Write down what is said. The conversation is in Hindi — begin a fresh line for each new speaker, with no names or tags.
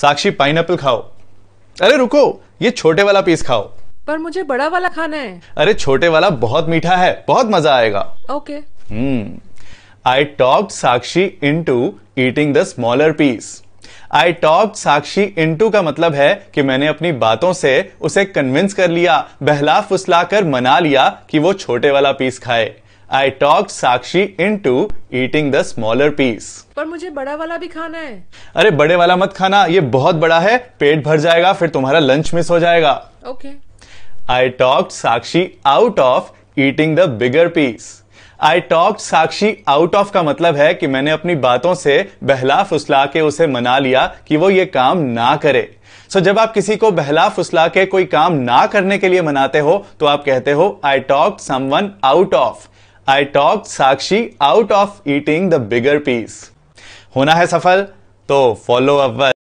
साक्षी पाइन खाओ अरे रुको ये छोटे वाला पीस खाओ
पर मुझे बड़ा वाला खाना है
अरे छोटे वाला बहुत मीठा है बहुत मजा आएगा okay hmm I talk Sakshi into eating the smaller piece I talk Sakshi into का मतलब है कि मैंने अपनी बातों से उसे कन्विंस कर लिया बहला फुसला कर मना लिया कि वो छोटे वाला पीस खाए I talk Sakshi into eating the smaller piece
पर मुझे बड़ा वाला भी खाना है
अरे बड़े वाला मत खाना ये बहुत बड़ा है पेट भर जाएगा फिर तुम्हारा लंच मिस हो जाएगा okay I talk Sakshi out of eating the bigger piece I talk Sakshi out of का मतलब है कि मैंने अपनी बातों से बहला फुसला के उसे मना लिया कि वो ये काम ना करे सो so, जब आप किसी को बहला फुसला के कोई काम ना करने के लिए मनाते हो तो आप कहते हो I talk someone out of I talk Sakshi out of eating the bigger piece होना है सफल तो फॉलो अवर